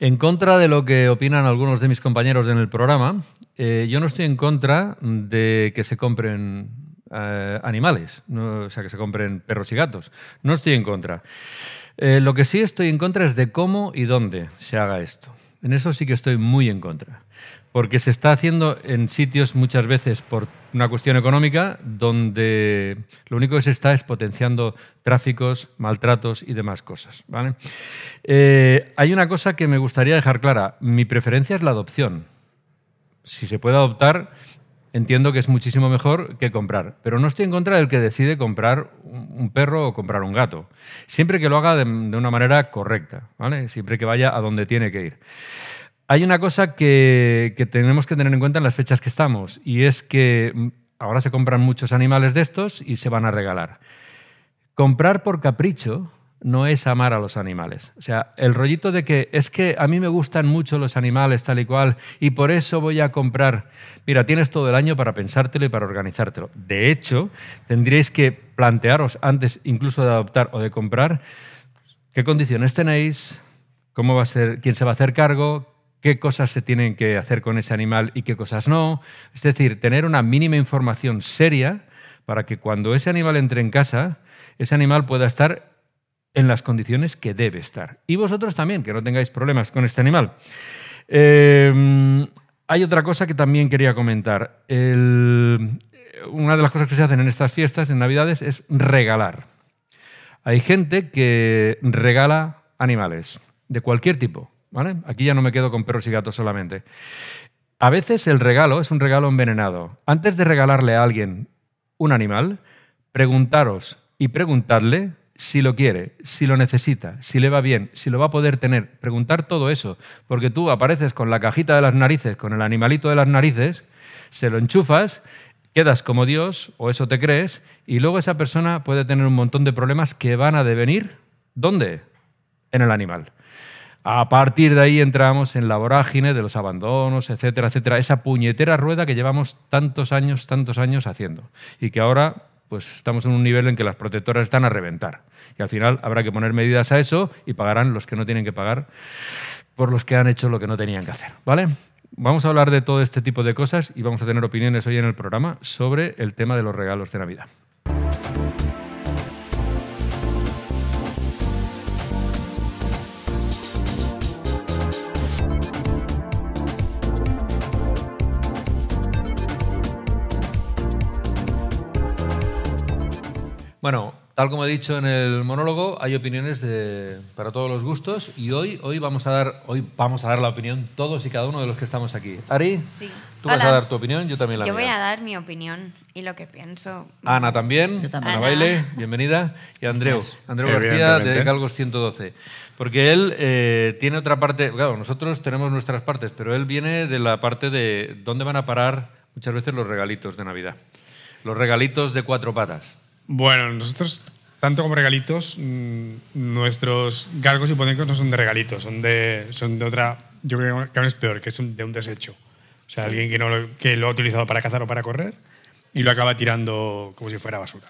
En contra de lo que opinan algunos de mis compañeros en el programa, eh, yo no estoy en contra de que se compren eh, animales, o sea, que se compren perros y gatos. No estoy en contra. Eh, lo que sí estoy en contra es de cómo y dónde se haga esto. En eso sí que estoy muy en contra porque se está haciendo en sitios muchas veces por una cuestión económica donde lo único que se está es potenciando tráficos, maltratos y demás cosas. Eh, hay una cosa que me gustaría dejar clara. Mi preferencia es la adopción. Si se puede adoptar, entiendo que es muchísimo mejor que comprar. Pero no estoy en contra del que decide comprar un perro o comprar un gato. Siempre que lo haga de, una manera correcta, ¿vale? siempre que vaya a donde tiene que ir. Hay una cosa que, tenemos que tener en cuenta en las fechas que estamos y es que mm, ahora se compran muchos animales de estos y se van a regalar. Comprar por capricho no es amar a los animales. O sea, el rollito de que es que a mí me gustan mucho los animales tal y cual y por eso voy a comprar. Mira, tienes todo el año para pensártelo y para organizártelo. De hecho, tendríais que plantearos antes incluso de adoptar o de comprar qué condiciones tenéis, cómo va a ser, quién se va a hacer cargo, qué cosas se tienen que hacer con ese animal y qué cosas no. Es decir, tener una mínima información seria para que cuando ese animal entre en casa, ese animal pueda estar en las condiciones que debe estar. Y vosotros también, que no tengáis problemas con este animal. Em, hay otra cosa que también quería comentar. una de las cosas que se hacen en estas fiestas, en Navidades, es regalar. Hay gente que regala animales, de cualquier tipo, Aquí ya no me quedo con perros y gatos solamente. A veces el regalo es un regalo envenenado. Antes de regalarle a alguien un animal, preguntaros y preguntadle si lo quiere, si lo necesita, si le va bien, si lo va a poder tener. Preguntar todo eso, porque tú apareces con la cajita de las narices, con el animalito de las narices, se lo enchufas, quedas como Dios, o eso te crees, y luego esa persona puede tener un montón de problemas que van a devenir, ¿dónde? En el animal. A partir de ahí entramos en la vorágine de los abandonos, etcétera, etcétera. Esa puñetera rueda que llevamos tantos años, tantos años haciendo. Y que ahora pues estamos en un nivel en que las protectoras están a reventar. Y al final habrá que poner medidas a eso y pagarán los que no tienen que pagar por los que han hecho lo que no tenían que hacer. ¿Vale? Vamos a hablar de todo este tipo de cosas y vamos a tener opiniones hoy en el programa sobre el tema de los regalos de Navidad. Bueno, tal como he dicho en el monólogo, hay opiniones para todos los gustos y hoy, hoy, vamos a dar, hoy vamos a dar la opinión todos y cada uno de los que estamos aquí. Ari, tú vas a dar tu opinión, yo también la Yo voy a dar mi opinión y lo que pienso. Ana también, yo Ana, Baile, bienvenida, y Andreu, Andreu García de Galgos 112. Porque él eh, tiene otra parte, claro, nosotros tenemos nuestras partes, pero él viene de la parte de dónde van a parar muchas veces los regalitos de Navidad. Los regalitos de cuatro patas. Bueno, nosotros, tanto como regalitos, mm, nuestros galgos y ponecos no son de regalitos, son de, son de otra, yo creo que aún es peor, que es de un desecho. O sea, alguien que, no lo, que lo ha utilizado para cazar o para correr y lo acaba tirando como si fuera basura.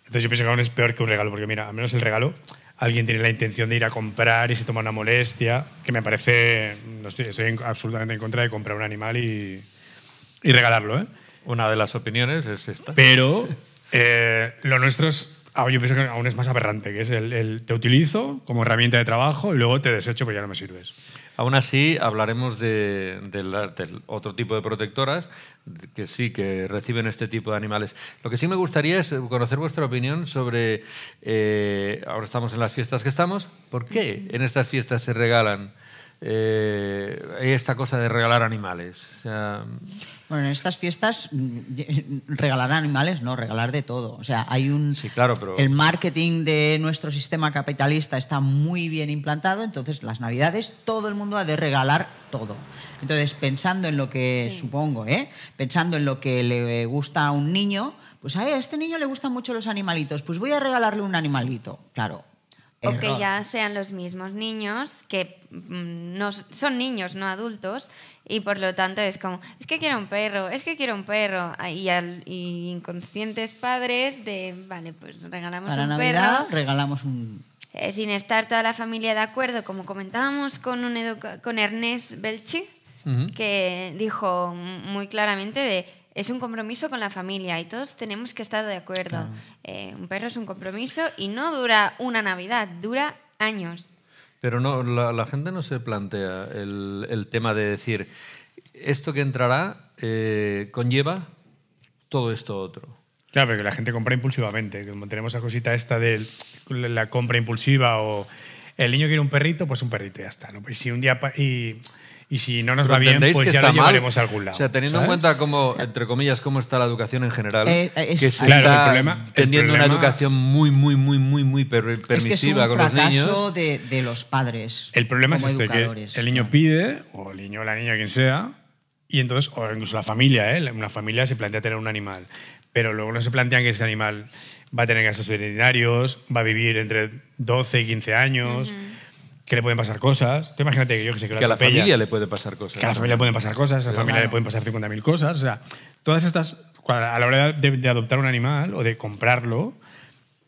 Entonces yo pienso que aún es peor que un regalo, porque mira, al menos el regalo, alguien tiene la intención de ir a comprar y se toma una molestia, que me parece, no estoy, absolutamente en contra de comprar un animal y, y regalarlo. ¿eh? Una de las opiniones es esta. Pero eh, lo nuestro es, ah, yo pienso que aún es más aberrante, que es el, te utilizo como herramienta de trabajo y luego te desecho porque ya no me sirves. Aún así, hablaremos de, otro tipo de protectoras que sí, que reciben este tipo de animales. Lo que sí me gustaría es conocer vuestra opinión sobre, eh, ahora estamos en las fiestas que estamos, ¿por qué en estas fiestas se regalan eh, esta cosa de regalar animales? Bueno, en estas fiestas mm, regalar animales, no, regalar de todo. O sea, hay un... Sí, claro, pero... El marketing de nuestro sistema capitalista está muy bien implantado, entonces las navidades todo el mundo ha de regalar todo. Entonces, pensando en lo que, supongo, ¿eh? pensando en lo que le gusta a un niño, pues a este niño le gustan mucho los animalitos, pues voy a regalarle un animalito. Claro, o que ya sean los mismos niños, que mm, no, son niños, no adultos, y por lo tanto es como, es que quiero un perro, es que quiero un perro. Ah, y, inconscientes padres de, vale, pues regalamos un perro. regalamos un... Eh, sin estar toda la familia de acuerdo, como comentábamos con, un con Ernest Belchi, que dijo muy claramente de es un compromiso con la familia y todos tenemos que estar de acuerdo. Eh, un perro es un compromiso y no dura una Navidad, dura años. Pero no, la, gente no se plantea el, tema de decir, esto que entrará eh, conlleva todo esto otro. Claro, porque la gente compra impulsivamente. Como tenemos la cosita esta de la compra impulsiva o el niño quiere un perrito, pues un perrito y ya está. ¿no? Pues si un día... Y, y si no nos va bien, pues ya lo llevaremos a algún lado. O sea, teniendo en cuenta cómo, entre comillas, cómo está la educación en general, eh, es, que claro, está el problema, teniendo una educación muy, muy, muy, muy, muy permisiva con los niños. De, de los padres. El problema es este, que el niño pide, o el niño o la niña, quien sea, y entonces, o incluso la familia, ¿eh? una familia se plantea tener un animal, pero luego no se plantean que ese animal va a tener gastos veterinarios, va a vivir entre 12 y 15 años que le pueden pasar cosas. imagínate que yo que sé que, a la familia le puede pasar cosas. Que a la familia le pueden pasar cosas, a la familia le pueden pasar 50.000 cosas. O sea, todas estas, a la hora de, adoptar un animal o de comprarlo,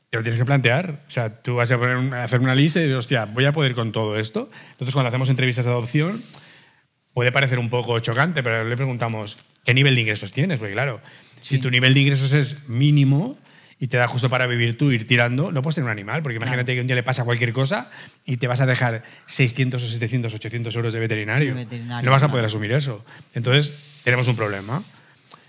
te lo tienes que plantear. O sea, tú vas a, poner una, hacer una lista y dices, hostia, voy a poder con todo esto. Entonces, cuando hacemos entrevistas de adopción, puede parecer un poco chocante, pero le preguntamos, ¿qué nivel de ingresos tienes? Porque claro, si tu nivel de ingresos es mínimo, y te da justo para vivir tú, ir tirando, no puedes tener un animal, porque imagínate que un día le pasa cualquier cosa y te vas a dejar 600 o 700, 800 euros de veterinario. no vas a poder asumir eso. Entonces, tenemos un problema.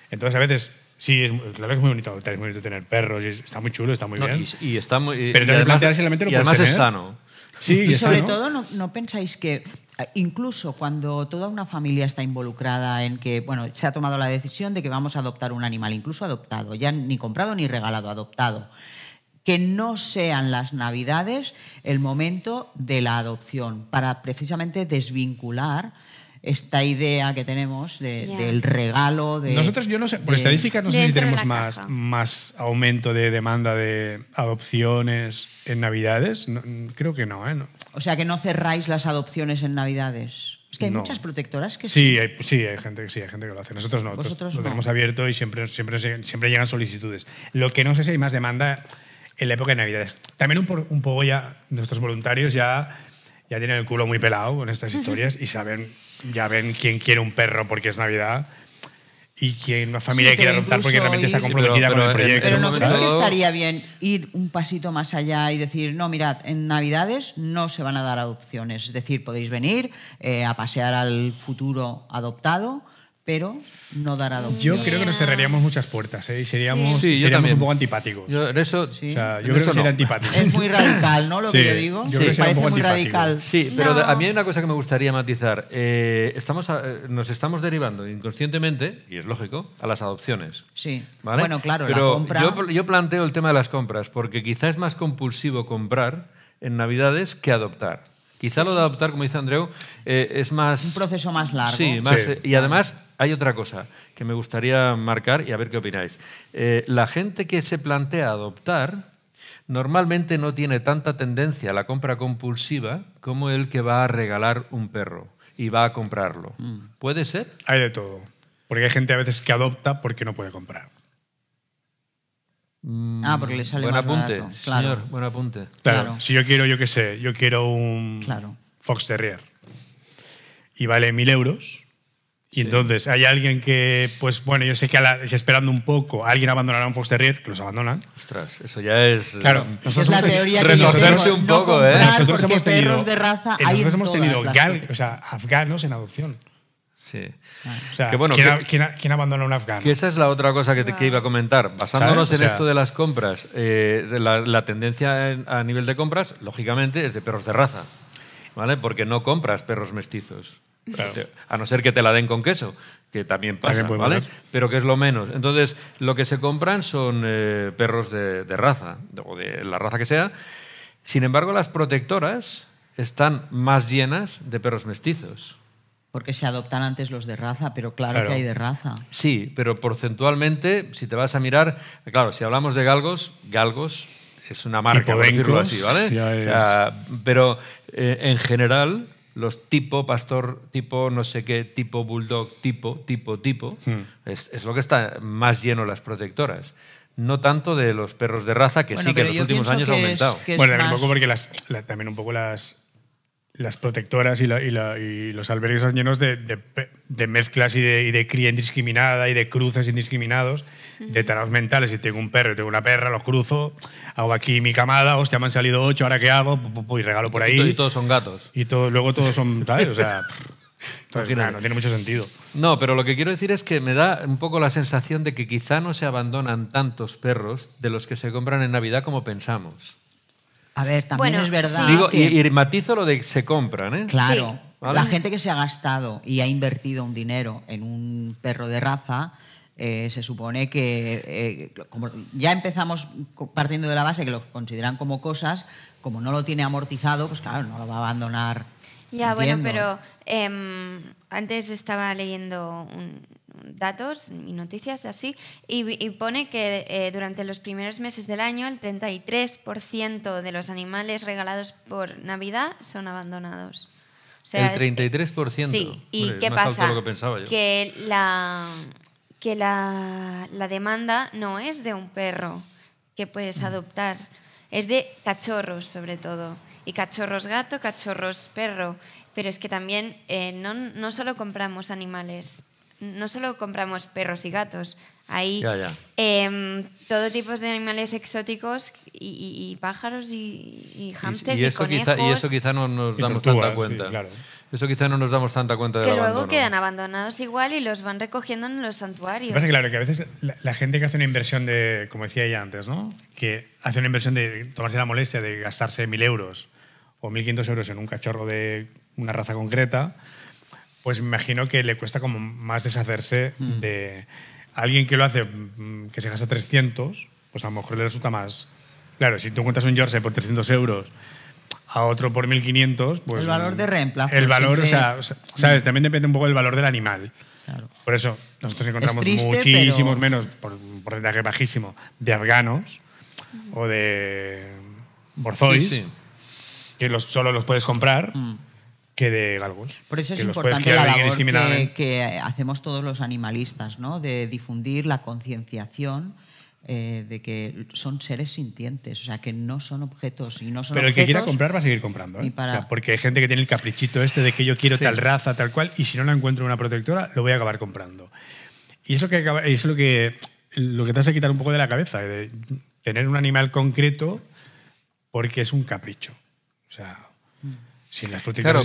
Entonces, a veces, sí, es, muy bonito tener perros, está muy chulo, está muy bien. Y, está pero y además es sano y sobre todo, ¿no, ¿no pensáis que eh, incluso cuando toda una familia está involucrada en que, bueno, se ha tomado la decisión de que vamos a adoptar un animal, incluso adoptado, ya ni comprado ni regalado, adoptado, que no sean las navidades el momento de la adopción, para precisamente desvincular esta idea que tenemos del regalo. De, Nosotros, yo no sé, por estadísticas no sé si tenemos más, más aumento de demanda de adopciones en Navidades. creo que ¿eh? no, O sea, que no cerráis las adopciones en Navidades. Es que hay muchas protectoras que sí. sí, hay gente, que lo hace. Nosotros no, Nosotros lo tenemos abierto y siempre, siempre, siempre llegan solicitudes. Lo que no sé si hay más demanda en la época de Navidades. También un, un poco ya nuestros voluntarios ya, ya tienen el culo muy pelado con estas historias y saben ya ven quién quiere un perro porque es Navidad y quién una familia quiere adoptar porque realmente está comprometida con el proyecto. Pero no crees que estaría bien ir un pasito más allá y decir, no, mirad, en Navidades no se van a dar adopciones. Es decir, podéis venir eh, a pasear al futuro adoptado pero no dará adopción. Yo creo que nos cerraríamos muchas puertas ¿eh? y seríamos, un poco antipáticos. Yo creo que sería antipático. Es muy radical, ¿no? Lo que yo digo. radical. Sí, pero a mí hay una cosa que me gustaría matizar. Eh, estamos eh, nos estamos derivando inconscientemente, y es lógico, a las adopciones. Sí. Bueno, claro, Pero la compra. Yo, planteo el tema de las compras, porque quizá es más compulsivo comprar en Navidades que adoptar. Quizá lo de adoptar, como dice Andreu, es más... Un proceso más largo. Sí, y además hay otra cosa que me gustaría marcar y a ver qué opináis. Eh, la gente que se plantea adoptar normalmente no tiene tanta tendencia a la compra compulsiva como el que va a regalar un perro y va a comprarlo. Mm. ¿Puede ser? Hay de todo. Porque hay gente a veces que adopta porque no puede comprar. Mm, ah, porque le sale más apunte, Señor, buen apunte. Si yo quiero, yo qué sé, yo quiero un Fox Terrier y vale mil euros, y entonces hay alguien que, pues bueno, yo sé que esperando un poco, alguien abandonará un Fox Terrier, que los abandonan. Ostras, eso ya es. Claro, eh, nosotros es la teoría que un poco, ¿eh? Nosotros hemos tenido. De raza nosotros hemos tenido afganos en adopción. Sí. O sea, que bueno, ¿quién, ¿quién, abandona un afgano? Que esa es la otra cosa que, te, iba a comentar. Basándonos en esto de las compras, eh, la, tendencia a nivel de compras, lógicamente, es de perros de raza. ¿Vale? Porque no compras perros mestizos. A no ser que te la den con queso, que también pasa, ¿vale? Pero que es lo menos. Entonces, lo que se compran son eh, perros de, raza, o de la raza que sea. Sin embargo, las protectoras están más llenas de perros mestizos. Porque se adoptan antes los de raza, pero claro, que hay de raza. Sí, pero porcentualmente, si te vas a mirar, claro, si hablamos de galgos, galgos es una marca, de decirlo así, ¿vale? pero eh, en general, los tipo, pastor tipo, no sé qué, tipo, bulldog, tipo, tipo, tipo, hmm. es, lo que está más lleno las protectoras. No tanto de los perros de raza, que sí que en los últimos años ha aumentado. bueno, también un poco porque también un poco las, las protectoras y, los albergues llenos de, mezclas y de, cría indiscriminada y de cruces indiscriminados, de trabajos mentales. Si tengo un perro tengo una perra, los cruzo, hago aquí mi camada, hostia, me han salido ocho, ¿ahora qué hago? Y regalo por ahí. Y, todos son gatos. Y luego todos son, O sea, no tiene mucho sentido. No, pero lo que quiero decir es que me da un poco la sensación de que quizá no se abandonan tantos perros de los que se compran en Navidad como pensamos. A ver, también bueno, es verdad. y, matizo lo de que se compran, ¿eh? Claro. La gente que se ha gastado y ha invertido un dinero en un perro de raza, eh, se supone que eh, como ya empezamos partiendo de la base que lo consideran como cosas, como no lo tiene amortizado, pues claro, no lo va a abandonar. Ya, bueno, pero em, antes estaba leyendo un, datos y noticias así, y, pone que eh, durante los primeros meses del año el 33% de los animales regalados por Navidad son abandonados. O sea, el 33%. Sí, ¿y qué pasa? Lo que, pensaba yo. que, la, que la, la demanda no es de un perro que puedes mm. adoptar, es de cachorros sobre todo. Y cachorros gato, cachorros perro. Pero es que también eh, no, no solo compramos animales no solo compramos perros y gatos, hay em, todo tipo de animales exóticos y, pájaros y, y hámsters y, eso conejos. y eso quizá no nos damos tanta cuenta. Eso quizá no nos damos tanta cuenta de Que luego quedan abandonados igual y los van recogiendo en los santuarios. Lo que pasa claro, que a veces la, gente que hace una inversión de, como decía ella antes, ¿no? que hace una inversión de tomarse la molestia de gastarse mil euros o 1.500 euros en un cachorro de una raza concreta, pues imagino que le cuesta como más deshacerse mm. de alguien que lo hace, mm, que se gasta 300, pues a lo mejor le resulta más. Claro, si tú encuentras un Jersey por 300 euros a otro por 1500, pues. El valor de mm, reemplazo. El valor, o sea, ¿sabes? También depende un poco del valor del animal. Por eso, nosotros encontramos muchísimos menos, por un porcentaje bajísimo, de afganos o de borzois, que los, solo los puedes comprar que de galgos. Por eso es importante la labor ¿eh? que, hacemos todos los animalistas, ¿no? de difundir la concienciación eh, de que son seres sintientes, o sea, que no son objetos y no son Pero el que quiera comprar va a seguir comprando, ¿eh? porque hay gente que tiene el caprichito este de que yo quiero tal raza, tal cual, y si no la encuentro en una protectora, lo voy a acabar comprando. Y eso, que, es lo que, lo que te hace quitar un poco de la cabeza, eh, de tener un animal concreto porque es un capricho. O sea, si las claro,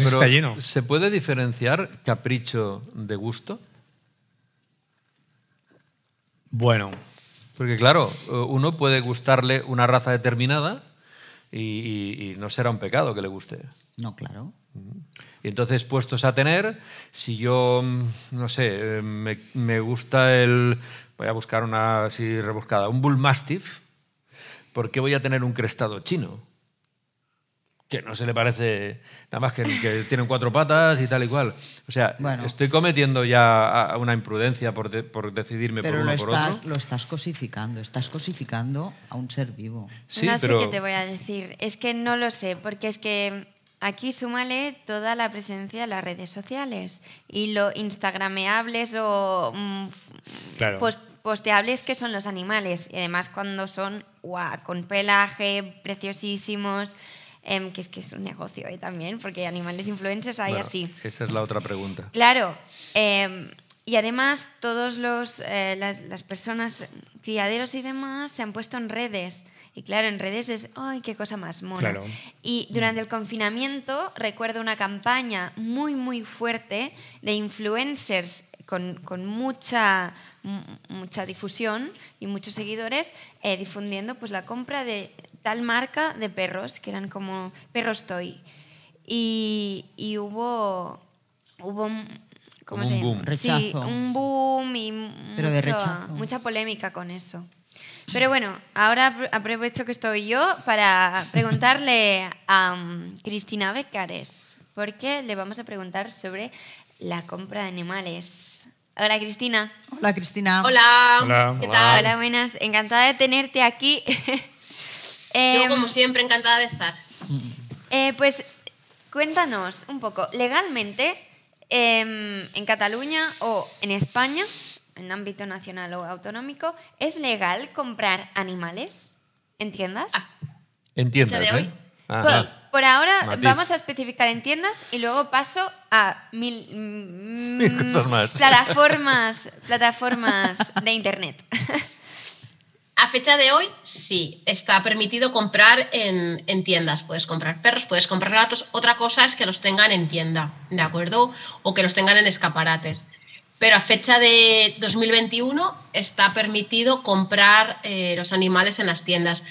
¿Se puede diferenciar capricho de gusto? Bueno. Porque claro, eh, uno puede gustarle una raza determinada y, no será un pecado que le guste. No, claro. Y entonces, puestos a tener, si yo, mm, no sé, eh, me, gusta el, voy a buscar una así rebuscada, un bull mastiff, ¿por qué voy a tener un crestado chino? que no se le parece nada más que, tienen cuatro patas y tal y cual. O sea, estoy cometiendo ya una imprudencia por, por decidirme por uno por otro. Lo estás cosificando, estás cosificando a un ser vivo. no sé qué te voy a decir, es que no lo sé, porque es que aquí súmale toda la presencia de las redes sociales y lo instagrameables o mm, posteables que son los animales. Y además cuando son con pelaje, preciosísimos. Em, que es que es un negocio ahí ¿eh? también, porque animales influencers hay así. Esa es la otra pregunta. Claro. Em, y además, todas eh, las, personas, criaderos y demás, se han puesto en redes. Y claro, en redes es, ¡ay, qué cosa más mona! Y durante el confinamiento recuerdo una campaña muy, muy fuerte de influencers con, mucha, mucha difusión y muchos seguidores eh, difundiendo pues, la compra de tal marca de perros, que eran como perros toy. Y, y hubo, hubo ¿cómo se un llama? Rechazo. Sí, un boom y mucha polémica con eso. Pero bueno, ahora aprovecho que estoy yo para preguntarle a um, Cristina Becares, porque le vamos a preguntar sobre la compra de animales. Hola Cristina. Hola, Cristina. Hola. Hola. ¿Qué tal? Hola, buenas. Encantada de tenerte aquí. Yo, em, como siempre, encantada de estar. Eh, pues cuéntanos un poco, legalmente, em, en Cataluña o en España, en ámbito nacional o autonómico, ¿es legal comprar animales en tiendas? Ah, en tiendas, ¿eh? Por, ahora vamos a especificar en tiendas y luego paso a mil, mm, plataformas, plataformas de internet. A fecha de hoy, sí, está permitido comprar en, tiendas. Puedes comprar perros, puedes comprar gatos. Otra cosa es que los tengan en tienda, ¿de acuerdo? O que los tengan en escaparates. Pero a fecha de 2021 está permitido comprar eh, los animales en las tiendas.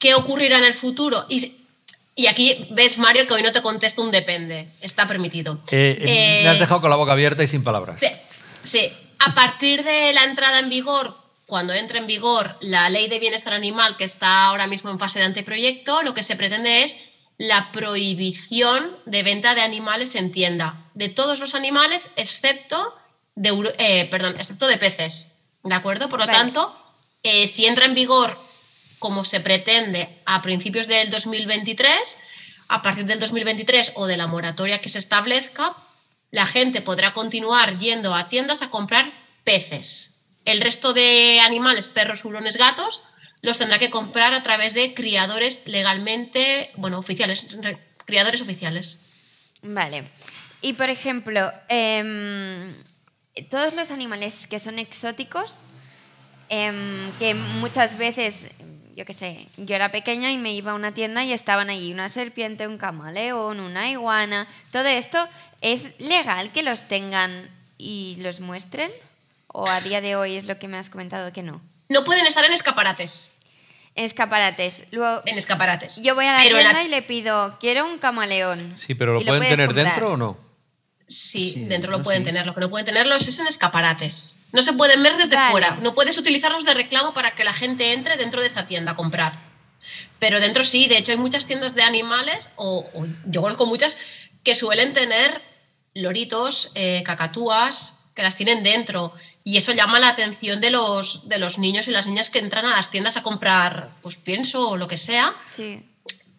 ¿Qué ocurrirá en el futuro? Y, aquí ves, Mario, que hoy no te contesto un depende. Está permitido. Eh, eh, me has dejado con la boca abierta y sin palabras. sí. A partir de la entrada en vigor cuando entre en vigor la ley de bienestar animal que está ahora mismo en fase de anteproyecto, lo que se pretende es la prohibición de venta de animales en tienda, de todos los animales excepto de, eh, perdón, excepto de peces. ¿De acuerdo? Por lo tanto, eh, si entra en vigor como se pretende a principios del 2023, a partir del 2023 o de la moratoria que se establezca, la gente podrá continuar yendo a tiendas a comprar peces. El resto de animales, perros, hurones, gatos, los tendrá que comprar a través de criadores legalmente, bueno, oficiales, criadores oficiales. Vale. Y por ejemplo, em, todos los animales que son exóticos, em, que muchas veces, yo qué sé, yo era pequeña y me iba a una tienda y estaban allí una serpiente, un camaleón, una iguana, todo esto, ¿es legal que los tengan y los muestren? ¿O a día de hoy es lo que me has comentado que no? No pueden estar en escaparates. En escaparates. Luego, en escaparates. Yo voy a la tienda y le pido, quiero un camaleón. Sí, pero ¿lo, pueden tener dentro o no? Sí, dentro lo pueden tener. Lo que no pueden tenerlos es en escaparates. No se pueden ver desde fuera. No puedes utilizarlos de reclamo para que la gente entre dentro de esa tienda a comprar. Pero dentro sí, de hecho hay muchas tiendas de animales, o, yo conozco muchas, que suelen tener loritos, eh, cacatúas, que las tienen dentro. Y eso llama la atención de los, de los niños y las niñas que entran a las tiendas a comprar, pues pienso o lo que sea.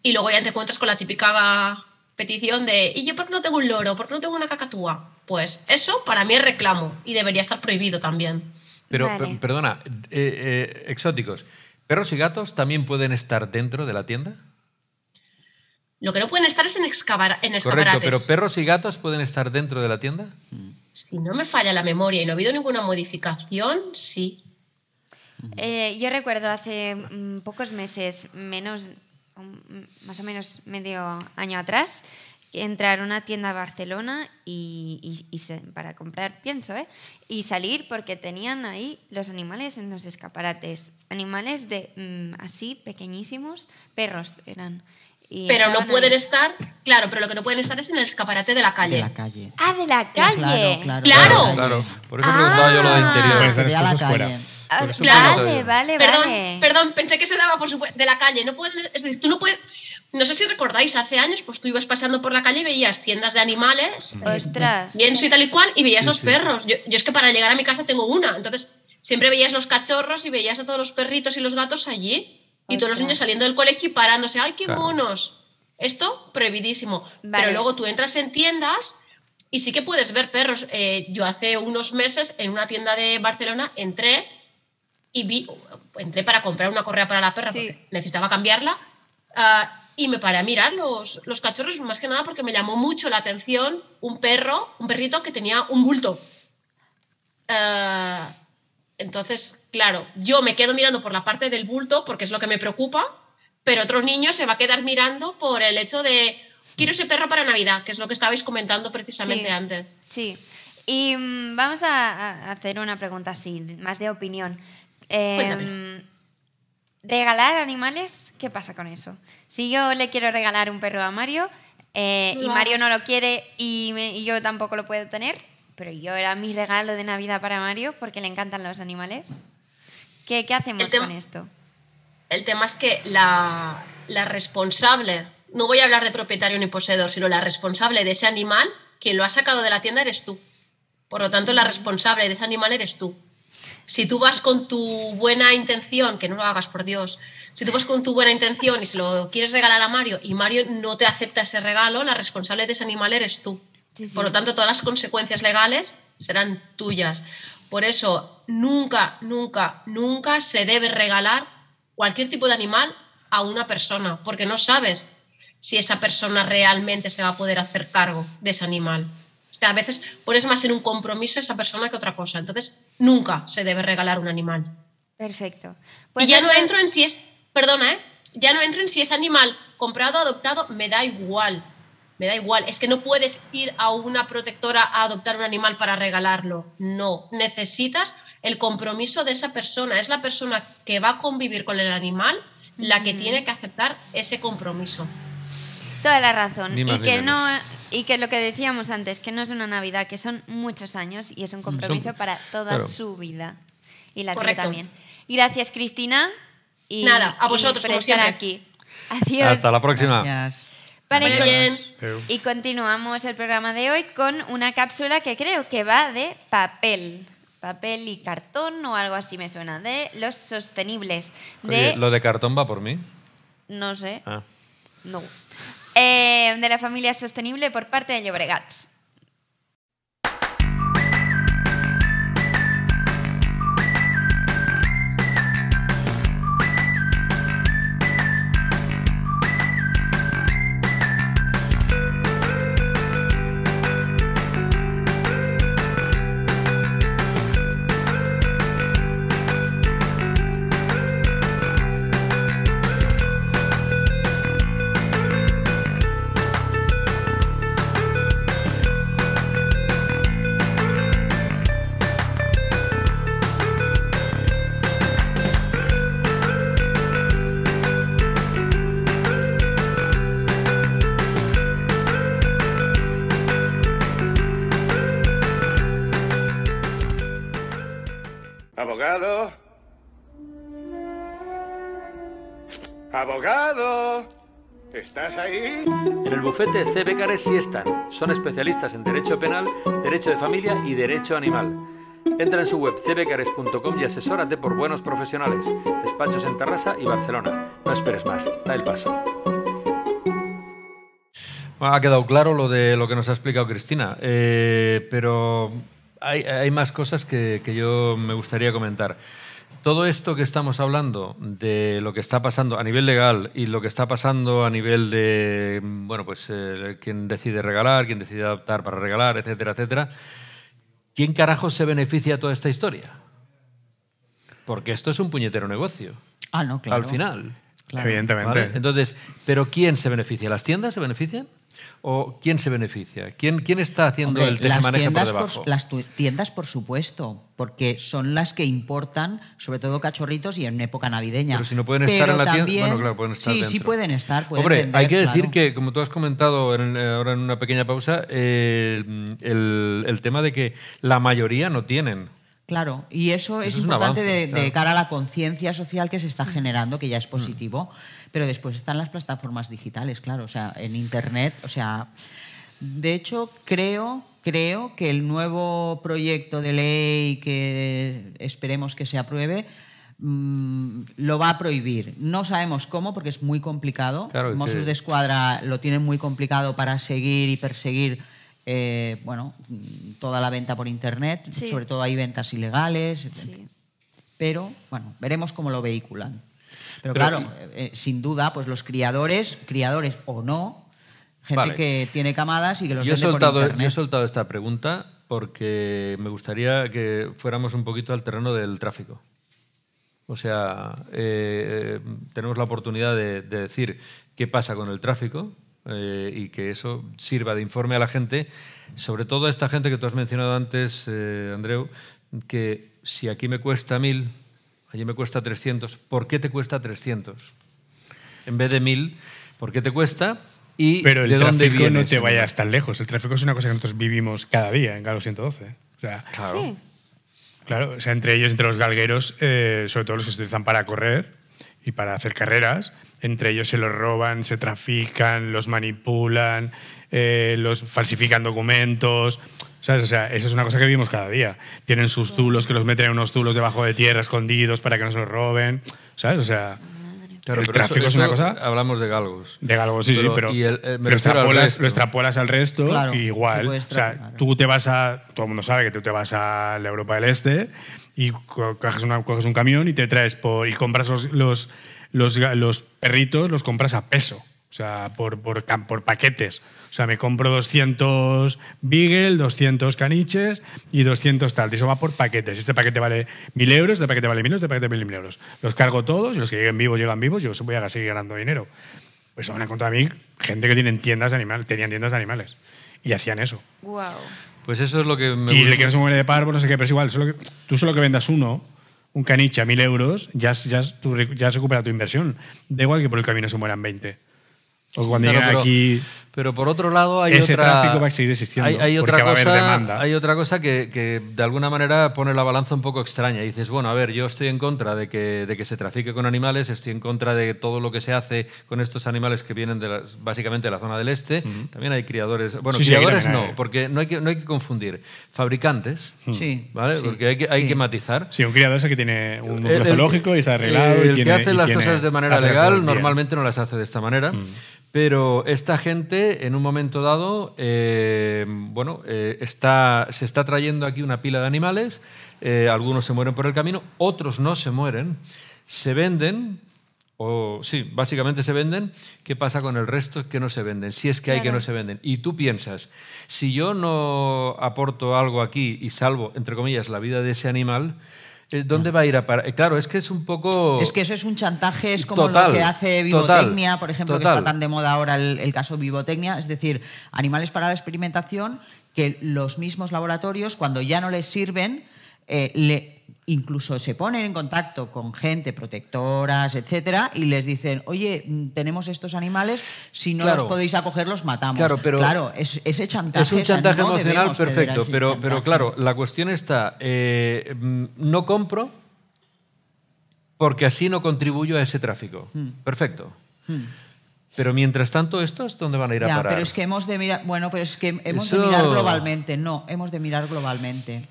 Y luego ya te encuentras con la típica petición de, ¿y yo por qué no tengo un loro? ¿Por qué no tengo una cacatúa? Pues eso para mí es reclamo y debería estar prohibido también. Pero, perdona, eh, eh, exóticos, ¿perros y gatos también pueden estar dentro de la tienda? Lo que no pueden estar es en, excavar, en Correcto, pero ¿perros y gatos pueden estar dentro de la tienda? Mm si no me falla la memoria y no ha habido ninguna modificación, sí. Eh, yo recuerdo hace mm, pocos meses, menos, mm, más o menos medio año atrás, entrar a una tienda en Barcelona y, para comprar pienso, ¿eh? y salir porque tenían ahí los animales en los escaparates, animales de mm, así pequeñísimos, perros eran pero no pueden estar, claro, pero lo que no pueden estar es en el escaparate de la calle. De la calle. Ah, de la calle. Claro. Claro. Por eso preguntaba yo lo de ah. interior. de la calle. claro. Ah, vale, vale, perdón, Perdón, pensé que se daba por supuesto de la calle. No pueden, es decir, tú no puedes. No sé si recordáis, hace años, pues tú ibas pasando por la calle y veías tiendas de animales. Ostras. Bien, soy tal y cual, y veías esos los perros. Yo, yo es que para llegar a mi casa tengo una. Entonces, siempre veías los cachorros y veías a todos los perritos y los gatos allí. Y todos los niños saliendo del colegio y parándose, ¡ay, qué monos! Esto prohibidísimo. Pero luego tú entras en tiendas y sí que puedes ver perros. Eh, yo hace unos meses en una tienda de Barcelona entré y vi, entré para comprar una correa para la perra porque necesitaba cambiarla. Ah, y me paré a mirar los, los, cachorros, más que nada porque me llamó mucho la atención un perro, un perrito que tenía un bulto. Ah, entonces, claro, yo me quedo mirando por la parte del bulto porque es lo que me preocupa, pero otro niño se va a quedar mirando por el hecho de quiero ese perro para Navidad, que es lo que estabais comentando precisamente antes. Sí. Y mm, vamos a hacer una pregunta así, más de opinión. Eh, ¿Regalar animales? ¿Qué pasa con eso? Si yo le quiero regalar un perro a Mario eh, y Mario no lo quiere y yo tampoco lo puedo tener, pero yo era mi regalo de Navidad para Mario porque le encantan los animales. ¿Qué, qué hacemos con esto? El tema es que la, la, responsable, no voy a hablar de propietario ni poseedor, sino la responsable de ese animal, quien lo ha sacado de la tienda eres tú. Por lo tanto, la mm. responsable de ese animal eres tú. Si tú vas con tu buena intención, que no lo hagas por Dios, si tú vas con tu buena intención y se lo quieres regalar a Mario y Mario no te acepta ese regalo, la responsable de ese animal eres tú. Por lo tanto, todas las consecuencias legales serán tuyas. Por eso, nunca, nunca, nunca se debe regalar cualquier tipo de animal a una persona, porque no sabes si esa persona realmente se va a poder hacer cargo de ese animal. a veces pones más en un compromiso esa persona que otra cosa. Entonces, nunca se debe regalar un animal. Perfecto. Pues y ya no entro en si es, perdona, ¿eh? ya no entro en si es animal comprado, o adoptado, me da igual me da igual, es que no puedes ir a una protectora a adoptar un animal para regalarlo, no, necesitas el compromiso de esa persona, es la persona que va a convivir con el animal la que tiene que aceptar ese compromiso. Toda la razón. Y que no y que lo que decíamos antes, que no es una Navidad, que son muchos años y es un compromiso para toda su vida. Y la tuya también. Gracias, Cristina. Y, Nada, a vosotros por aquí. Adiós. Hasta la próxima. Vale, Muy bien. Y continuamos el programa de hoy con una cápsula que creo que va de papel. Papel y cartón o algo así me suena, de los sostenibles. De, Oye, ¿Lo de cartón va por mí? No sé. Ah. No. Eh, de la familia sostenible por parte de Llobregats. bufete C. están, Son especialistas en derecho penal, derecho de familia y derecho animal. Entra en su web cbecares.com y asesórate por buenos profesionales. Despachos en Tarrasa y Barcelona. No esperes más, da el paso. Ha quedado claro lo de lo que nos ha explicado Cristina, eh, pero hay, más cosas que yo me gustaría comentar todo esto que estamos hablando de lo que está pasando a nivel legal y lo que está pasando a nivel de, bueno, pues eh, quién decide regalar, quién decide adoptar para regalar, etcétera, etcétera, ¿quién carajo se beneficia de toda esta historia? Porque esto es un puñetero negocio. Ah, no, claro. Al final. Evidentemente. Entonces, ¿pero quién se beneficia? ¿Las tiendas se benefician? ¿O quién se beneficia? ¿Quién, está haciendo el test las tiendas por las tiendas, por supuesto, porque son las que importan, sobre todo cachorritos y en época navideña. Pero si no pueden estar en la tienda, bueno, claro, pueden estar Sí, sí pueden estar, Hombre, hay que decir que, como tú has comentado ahora en una pequeña pausa, eh, el tema de que la mayoría no tienen Claro, y eso, es, importante de, cara a la conciencia social que se está generando, que ya es mm. positivo, pero después están las plataformas digitales, claro, o sea, en Internet, o sea, de hecho creo, creo que el nuevo proyecto de ley que esperemos que se apruebe mm, lo va a prohibir. No sabemos cómo, porque es muy complicado. Claro Mossos de Escuadra lo tienen muy complicado para seguir y perseguir eh, bueno, mm, toda la venta por internet, sobre todo hay ventas ilegales, etc. Pero, bueno, veremos cómo lo vehiculan. Pero, claro, eh, eh, sin duda, pues los criadores, criadores o no, gente que tiene camadas y que los vende he soltado, Yo he soltado esta pregunta porque me gustaría que fuéramos un poquito al terreno del tráfico. O sea, tenemos la oportunidad de decir qué pasa con el tráfico, eh, y que eso sirva de informe a la gente, sobre todo a esta gente que tú has mencionado antes, eh, Andreu, que si aquí me cuesta mil allí me cuesta 300, ¿por qué te cuesta 300? En vez de mil? ¿por qué te cuesta? Y Pero el tráfico no te vayas tan lejos. El tráfico es una cosa que nosotros vivimos cada día en Galo 112. ¿eh? claro. Claro, o sea, entre ellos, entre los galgueros, sobre todo los que se utilizan para correr y para hacer carreras, entre ellos se los roban, se trafican, los manipulan, eh, los falsifican documentos. ¿Sabes? O sea, eso es una cosa que vivimos cada día. Tienen sus tulos, que los meten en unos tulos debajo de tierra escondidos para que no se los roben. ¿Sabes? O sea, el tráfico es una cosa. Hablamos de galgos. De galgos, sí, sí, pero. Eh, lo, extrapolas, al resto igual. o sea, tú te vas a. Todo el mundo sabe que tú te vas a la Europa del Este y coges, una, coges un camión y te traes por. y compras los los, perritos los compras a peso, o sea, por, paquetes. O sea, me compro 200 Beagle, 200 caniches y 200 tal. Y eso va por paquetes. Este paquete vale 1.000 euros, este paquete vale 1.000 este paquete vale 1.000 euros. Los cargo todos y los que lleguen vivos llegan vivos. Yo voy a seguir ganando dinero. Pues van a mí gente que tienen tiendas animales, tenían tiendas de animales y hacían eso. Wow. Pues eso es lo que me Y que no se muere de parvo... no sé qué, pero es igual. tú solo que vendas uno, un caniche a 1.000 euros, ya, ya, recuperado tu inversión. Da igual que por el camino se mueran 20. O cuando claro, aquí... Pero por otro lado hay otra... hay, otra cosa, Hay otra cosa que, de alguna manera pone la balanza un poco extraña. dices, bueno, a ver, yo estoy en contra de que, de que, se trafique con animales, estoy en contra de todo lo que se hace con estos animales que vienen de básicamente de la zona del este. También hay criadores... Bueno, criadores no, porque no hay, que, no hay que confundir. Fabricantes, sí, ¿vale? porque hay que, hay que matizar. Sí, un criador es el que tiene un núcleo zoológico y se ha arreglado. El, y el que hace las cosas de manera legal normalmente no las hace de esta manera. Pero esta gente, en un momento dado, eh, bueno, eh, se está trayendo aquí una pila de animales, eh, algunos se mueren por el camino, otros no se mueren, se venden, o sí, básicamente se venden, ¿qué pasa con el resto que no se venden? Si es que hay que no se venden. Y tú piensas, si yo no aporto algo aquí y salvo, entre comillas, la vida de ese animal, eh, ¿Dónde va a ir a parar? Eh, claro, es que es un poco... Es que eso es un chantaje, es como lo que hace Vivotecnia, por ejemplo, que está tan de moda ahora el, caso Vivotecnia, es decir, animales para la experimentación que los mismos laboratorios, cuando ya no les sirven, eh, le incluso se ponen en contacto con gente, protectoras, etcétera, y les dicen, oye, mm, tenemos estos animales, si no los podéis acoger, los matamos. Claro, pero claro, ese chantaje. Es un chantaje emocional perfecto, pero, pero claro, la cuestión está, eh, mm, no compro porque así no contribuyo a ese tráfico. Hmm. Perfecto. Hmm. Pero mientras tanto, ¿estos dónde van a ir a parar? Pero es que hemos de mirar, bueno, pero es que hemos de mirar globalmente, no, hemos de mirar globalmente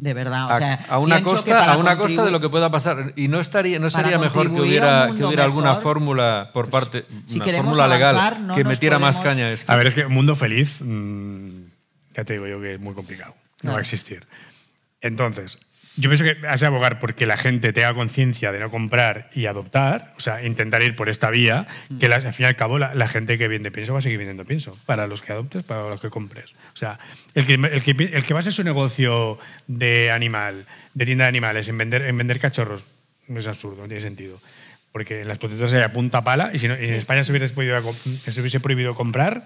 de verdad. a, una costa, a una costa de lo que pueda pasar. Y no estaría, no sería mejor que hubiera, hubiera alguna fórmula por parte, una fórmula legal que metiera más caña a esto. A ver, es que mundo feliz, mm, ya te digo yo que es muy complicado. No va a existir. Entonces, yo pienso que hace abogar porque la gente tenga conciencia de no comprar y adoptar, o sea, intentar ir por esta vía, que al fin y al cabo la, gente que vende pienso va a seguir vendiendo pienso, para los que adoptes, para los que compres. O sea, el que, el que, el que base su negocio de animal, de tienda de animales, en vender, en vender cachorros, es absurdo, no tiene sentido. Porque en las potencias hay a punta pala y si en España se podido, se hubiese prohibido comprar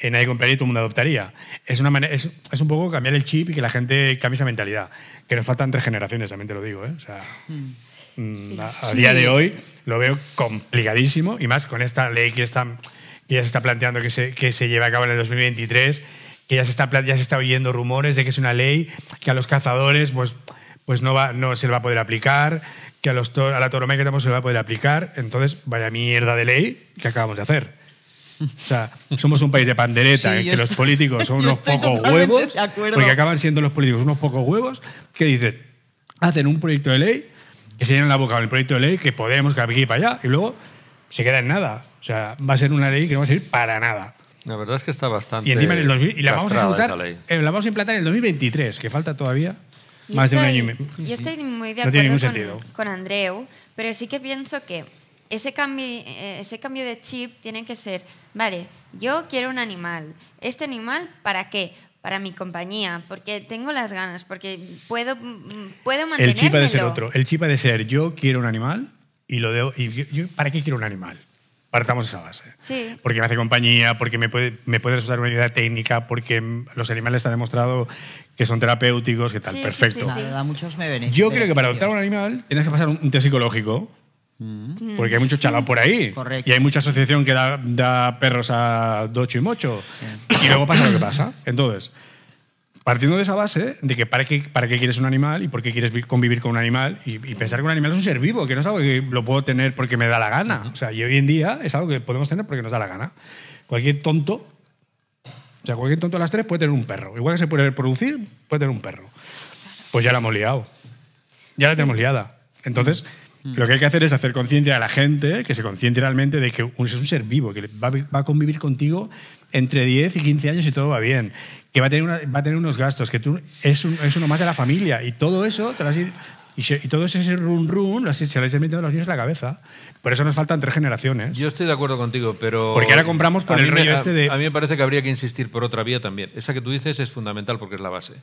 en nadie compraría y todo el mundo adoptaría. Es, una es, un poco cambiar el chip y que la gente cambie esa mentalidad. Que nos faltan tres generaciones, también te lo digo. ¿eh? Mm. Mm, a, día de hoy lo veo complicadísimo y más con esta ley que, está, que ya se está planteando que se, que se lleva a cabo en el 2023, que ya se, está, ya se está oyendo rumores de que es una ley que a los cazadores pues, pues no, va, no se le va a poder aplicar, que a, los, a la toromaquia tampoco se le va a poder aplicar. Entonces, vaya mierda de ley que acabamos de hacer. O sea, somos un país de pandereta en eh, que los políticos son unos pocos huevos, porque acaban siendo los políticos unos pocos huevos que dicen, hacen un proyecto de ley, que se llenan la boca con el proyecto de ley, que podemos, que aquí y para allá, y luego se queda en nada. O sea, va a ser una ley que no va a servir para nada. La verdad es que está bastante. Y, y la, vamos a implantar en el 2023, que falta todavía más de un año y medio. Yo estoy muy de acuerdo con Andreu, pero sí que pienso que ese cambio, eh, ese cambio de chip tiene que ser, vale, yo quiero un animal. ¿Este animal para qué? Para mi compañía, porque tengo las ganas, porque puedo, mm, mm, puedo mantenerlo. El chip ha de ser otro. El chip ha de ser, yo quiero un animal y lo debo... Y ¿Para qué quiero un animal? Partamos esa base. Porque me hace compañía, porque me puede, me puede resultar una ayuda técnica, porque los animales han demostrado que son terapéuticos, que tal. Perfecto. Sí, muchos me Yo creo que para adoptar un animal tienes que pasar un test psicológico Mm. Porque hay mucho chalao por ahí. Y hay mucha asociación que da, perros a docho y mocho. Y luego pasa lo que pasa. Entonces, partiendo de esa base, de que para qué, para qué quieres un animal y por qué quieres convivir con un animal, y, pensar que un animal es un ser vivo, que no es algo que lo puedo tener porque me da la gana. O sea, y hoy en día es algo que podemos tener porque nos da la gana. Cualquier tonto, o sea, cualquier tonto de las tres puede tener un perro. Igual que se puede reproducir, puede tener un perro. Pues ya la hemos liado. Ya la tenemos liada. Entonces... Mm. Lo que hay que hacer es hacer conciencia a la gente, que se conciencie realmente de que es un ser vivo, que va, a convivir contigo entre 10 y 15 años y todo va bien, que va a tener, va a tener unos gastos, que tú es, uno más de la familia y todo eso te vas a ir y, todo ese run run se lo metido a los niños en la cabeza. Por eso nos faltan tres generaciones. Yo estoy de acuerdo contigo, pero... Porque ahora compramos por el rollo este de... A mí me parece que habría que insistir por otra vía también. Esa que tú dices es fundamental porque es la base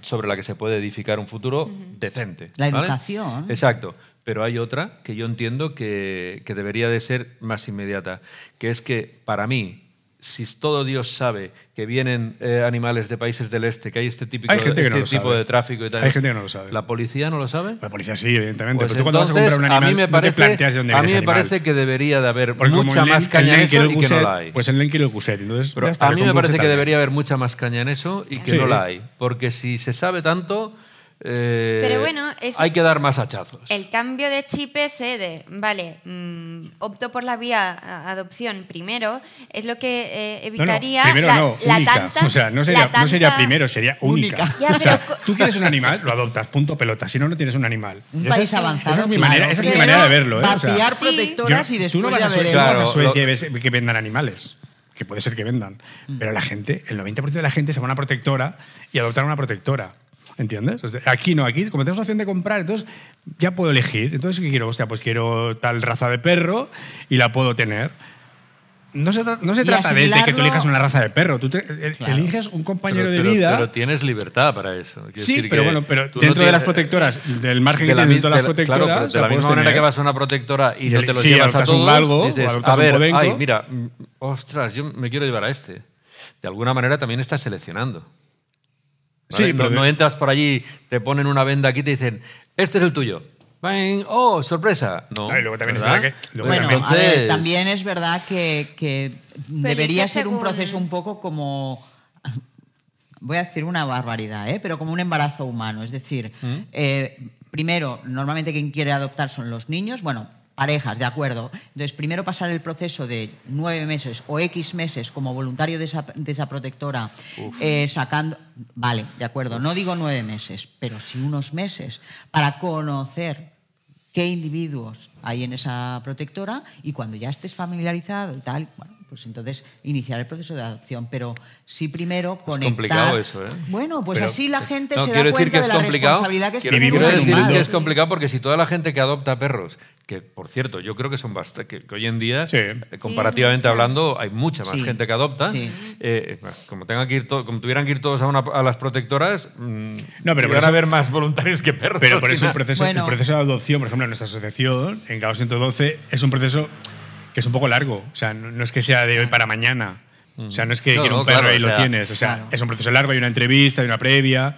sobre la que se puede edificar un futuro decente. La educación. Exacto pero hay otra que yo entiendo que, debería de ser más inmediata, que es que para mí, si todo Dios sabe que vienen eh, animales de países del este, que hay este, típico, este tipo de tráfico y tal. Hay gente que no lo sabe. ¿La policía no lo sabe? La policía sí, evidentemente. Pues pero tú cuando vas a comprar un animal, a mí me parece, te planteas dónde viene A mí me parece que debería de haber mucha más caña en eso y, que no la hay. Pues el Lenki el Guset. Entonces, a mí me parece que debería haber mucha más caña en eso y que no la hay. Porque si se sabe tanto eh, pero bueno, hay que dar más hachazos. El cambio de chip sede vale, mm, opto por la vía adopción primero, es lo que eh, evitaría la, o sea, no sería, primero, sería única. o tú quieres un animal, lo adoptas, punto pelota. Si no, no tienes un animal. Un país Esa es mi manera, de verlo. ¿eh? protectoras y después tú no vas que vendan animales que puede ser que vendan, mm. pero la gente, el 90% de la gente se va a una protectora y adoptar una protectora. ¿Entiendes? aquí no, aquí, como tenemos la opción de comprar, entonces ya puedo elegir. Entonces, ¿qué quiero? sea pues quiero tal raza de perro y la puedo tener. No se, no se trata de, que tú elijas una raza de perro, tú eh, eh, eliges un compañero de vida. Pero tienes libertad para eso. sí, pero bueno, pero dentro de las protectoras, del margen de que tienes dentro de las protectoras. Claro, de la, manera que vas a una protectora y, no te lo llevas a todos, un a ver, mira, mm, ostras, yo me quiero llevar a este. De alguna manera también estás seleccionando. Sí, no, pero... no, entras por allí, te ponen una venda aquí y te dicen, este es el tuyo. ¡Oh, sorpresa! No, ah, luego también es verdad que... también... es verdad que, debería ser un proceso un poco como... Voy a decir una barbaridad, ¿eh? pero como un embarazo humano. Es decir, ¿Mm? eh, primero, normalmente quien quiere adoptar son los niños. Bueno, parejas, de acuerdo. Entonces, primero pasar el proceso de nueve meses o X meses como voluntario de esa, de esa protectora, eh, sacando... Vale, de acuerdo, no digo nueve meses, pero sí unos meses para conocer qué individuos hay en esa protectora y cuando ya estés familiarizado y tal, bueno, pues entonces iniciar el proceso de adopción. Pero sí primero conectar. Es complicado eso, ¿eh? Bueno, pues así la gente se da cuenta de la responsabilidad que es tener Quiero decir que es complicado porque si toda la gente que adopta perros, que por cierto, yo creo que son bastante, que, hoy en día, eh, comparativamente hablando, hay mucha más gente que adopta. Eh, eh, como tengan que ir como tuvieran que ir todos a, las protectoras, mm, no, pero a haber más voluntarios que perros. Pero por eso el proceso, proceso de adopción, por ejemplo, en nuestra asociación, en CAO 112, es un proceso que es un poco largo. O sea, no, es que sea de hoy para mañana. O sea, no es que un perro y lo tienes. O sea, es un proceso largo, hay una entrevista, hay una previa,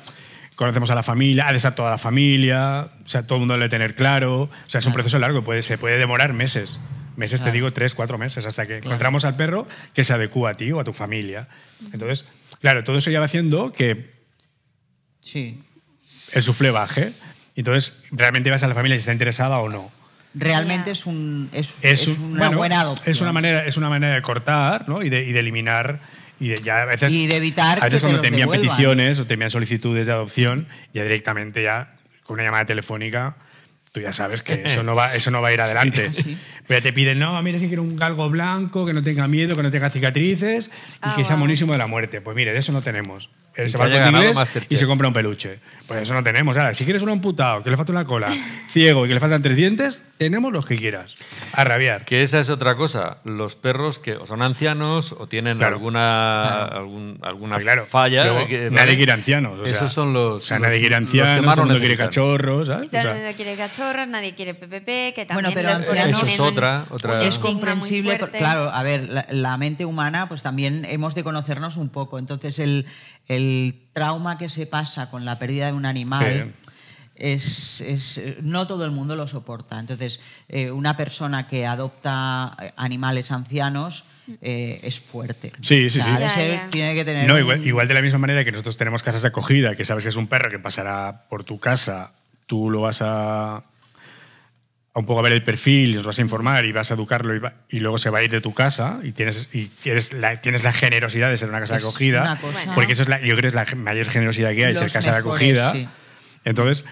conocemos a la familia, ha de estar toda la familia, o sea, todo el mundo debe tener claro. O sea, es un proceso largo, puede, se puede demorar meses. Meses, te digo, tres, cuatro meses, hasta que encontramos al perro que se adecua a ti o a tu familia. Entonces, claro, todo eso ya va haciendo que el sufle baje. Entonces, realmente vas a la familia si está interesada o no realmente es, un, es, es, una buena adopción. Es una manera, es una manera de cortar ¿no? y, de, eliminar. Y de, ya a y de evitar a veces cuando te, envían peticiones o te envían solicitudes de adopción, ya directamente ya con una llamada telefónica tú ya sabes que eso no va, eso no va a ir adelante. Pero te piden, no, mire si quiero un galgo blanco, que no tenga miedo, que no tenga cicatrices y que ah, sea buenísimo de la muerte. Pues mire, de eso no tenemos se va con y se compra un peluche. Pues eso no tenemos. si quieres un amputado, que le falta una cola, ciego y que le faltan tres dientes, tenemos los que quieras. A rabiar. Que esa es otra cosa. Los perros que o son ancianos o tienen alguna, alguna pues falla. nadie quiere ancianos. O sea, Esos son los. O sea, nadie quiere ancianos, nadie quiere cachorros. nadie quiere cachorros, nadie quiere PPP, que también eso es otra, Es comprensible. claro, a ver, la, mente humana, pues también hemos de conocernos un poco. Entonces, el, el trauma que se pasa con la pérdida de un animal. Es, eh, no todo el mundo lo soporta. Entonces, eh, una persona que adopta eh, animales ancianos mm. es fuerte. Sí, sí, sí. Tiene que tener no, igual, igual, de la misma manera que nosotros tenemos casas de acogida, que sabes que es un perro que pasará por tu casa, tú lo vas a un poco a ver el perfil, os vas a informar y vas a educarlo y, luego se va a ir de tu casa y tienes, la, tienes la generosidad de ser una casa de acogida, porque eso es yo creo que es la mayor generosidad que hay, ser casa de acogida. Entonces,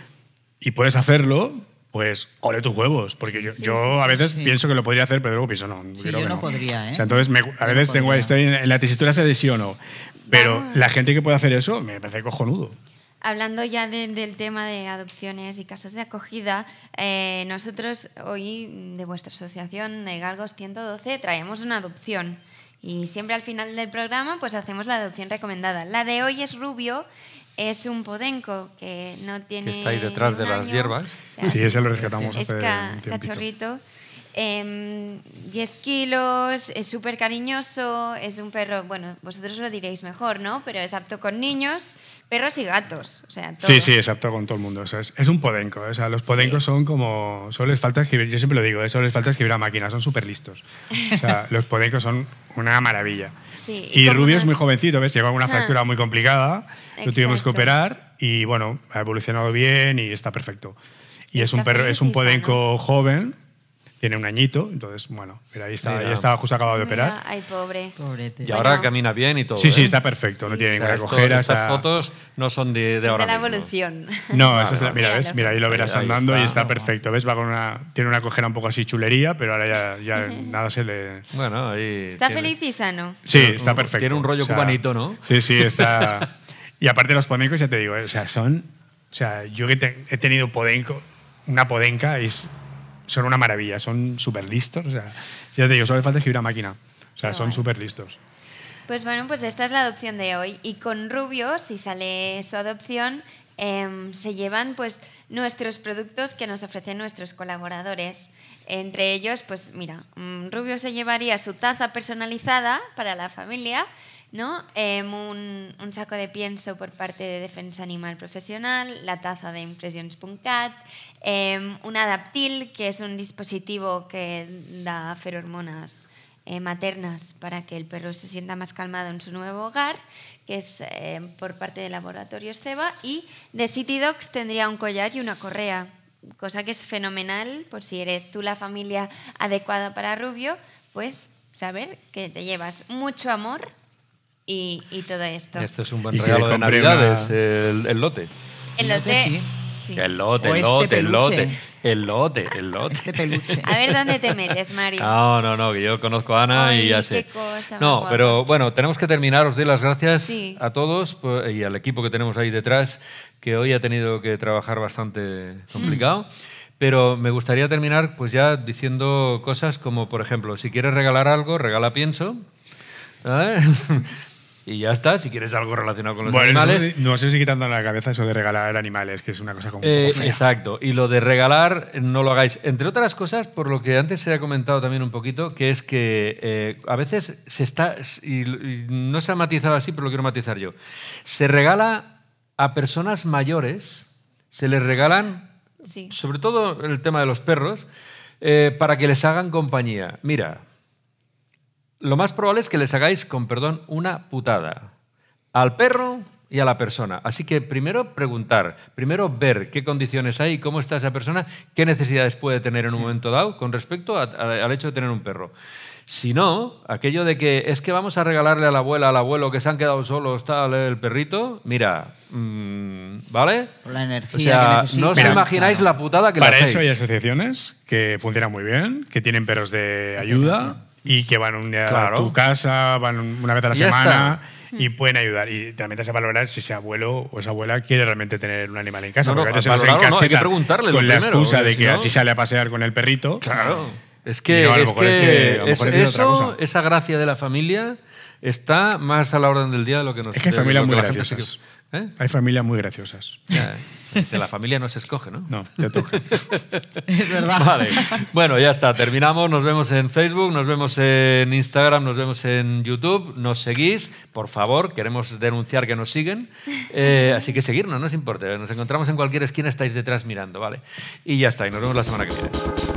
y puedes hacerlo, pues ole tus huevos, porque yo, a veces pienso que lo podría hacer, pero luego pienso no. yo no, podría, ¿eh? entonces a veces tengo, estoy en, la tesitura de sí pero la gente que puede hacer eso me parece cojonudo. Hablando ya del tema de adopciones y casas de acogida, eh, nosotros hoy de vuestra asociación de Galgos 112 traemos una adopción. Y siempre al final del programa pues hacemos la adopción recomendada. La de hoy es Rubio, es un podenco que no tiene... está ahí detrás de las hierbas. sí, ese lo rescatamos es cachorrito. 10 em, kilos, es súper cariñoso, es un perro, bueno, vosotros lo diréis mejor, ¿no? Pero es apto con niños perros y gatos. O sea, Sí, sí, exacto, con todo el mundo. es, un podenco. ¿eh? sea, los podencos son como. Solo les falta escribir. Yo siempre lo digo, ¿eh? solo les falta escribir a máquina, son súper listos. los podencos son una maravilla. y, Rubio es muy jovencito, ¿ves? Lleva una fractura muy complicada, lo tuvimos que operar y bueno, ha evolucionado bien y está perfecto. Y es, un perro, es un podenco joven tiene un añito, entonces, bueno, mira, ahí estaba, ahí estaba justo acabado de operar. ay, pobre. Y ahora camina bien y todo. Sí, sí, ¿eh? está perfecto, no tiene O sea, ninguna Estas fotos no son de, de ahora. de la evolución. No, eso es mira, ves, mira, ahí lo verás andando y está. perfecto. ¿Ves? Va con una, tiene una cojera un poco así chulería, pero ahora ya, nada se le. Bueno, ahí Está feliz y sano. Sí, está perfecto. tiene un rollo cubanito, ¿no? Sí, sí, está. y aparte los podencos, ya te digo, ¿eh? o sea, son. O sea, yo que he tenido podenco, una podenca, es son una maravilla, son súper listos. ya te digo, solo les falta escribir a máquina. O sea, son súper listos. Pues bueno, pues esta es la adopción de hoy. Y con Rubio, si sale su adopción, em, se llevan pues nuestros productos que nos ofrecen nuestros colaboradores. Entre ellos, pues mira, mm, Rubio se llevaría su taza personalizada para la familia ¿no? Em, un, saco de pienso por parte de Defensa Animal Profesional, la taza de impresions.cat, em, un adaptil, que es un dispositivo que da ferormonas eh, maternas para que el perro se sienta más calmado en su nuevo hogar, que es em, por parte del laboratorio Esteba, y de City Dogs tendría un collar y una correa, cosa que es fenomenal por si eres tú la familia adecuada para Rubio, pues saber que te llevas mucho amor y, todo esto. Esto es un buen regalo de el, lote. El lote. sí. El lote, el este lote, el lote. El lote, el lote. A ver dónde te metes, Mario. No, no, no, que yo conozco a Ana y ya sé. no, pero bueno, tenemos que terminar. Os doy las gracias a todos y al equipo que tenemos ahí detrás, que hoy ha tenido que trabajar bastante complicado. Hmm. Pero me gustaría terminar pues ya diciendo cosas como, por ejemplo, si quieres regalar algo, regala pienso. ¿Eh? y ya está. Si quieres algo relacionado con los animales. No sé, si quitando la cabeza eso de regalar animales, que es una cosa como. Eh, exacto. Y lo de regalar, no lo hagáis. Entre otras cosas, por lo que antes se ha comentado también un poquito, que es que eh, a veces se está. Y, no se ha matizado así, pero lo quiero matizar yo. Se regala a personas mayores, se les regalan, sí. sobre todo el tema de los perros, eh, para que les hagan compañía. Mira, lo más probable es que les hagáis, con perdón, una putada. Al perro y a la persona. Así que primero preguntar, primero ver qué condiciones hay, cómo está esa persona, qué necesidades puede tener en un momento dado con respecto al hecho de tener un perro. Si no, aquello de que es que vamos a regalarle a la abuela, al abuelo que se han quedado solos, tal, el perrito, mira, mm, ¿vale? la energía. O sea, no os imagináis la putada que Para le eso hay asociaciones que funcionan muy bien, que tienen perros de ayuda y que van un día a tu casa, van una vez a la semana mm. y pueden ayudar. Y también te hace valorar si ese abuelo o esa abuela quiere realmente tener un animal en casa. No, porque no, a veces no, hay que preguntarle con la excusa de que así sale a pasear con el perrito. Claro. Es que, es eso, esa gracia de la familia está más a la orden del día de lo que nos Es que hay familias muy graciosas. ¿Eh? Hay familias muy graciosas. Eh. de la familia no se escoge, ¿no? No, te toca. es verdad. Vale. Bueno, ya está, terminamos. Nos vemos en Facebook, nos vemos en Instagram, nos vemos en YouTube. Nos seguís, por favor, queremos denunciar que nos siguen. Eh, así que seguirnos, no nos importa. Nos encontramos en cualquier esquina, estáis detrás mirando, ¿vale? Y ya está, y nos vemos la semana que viene.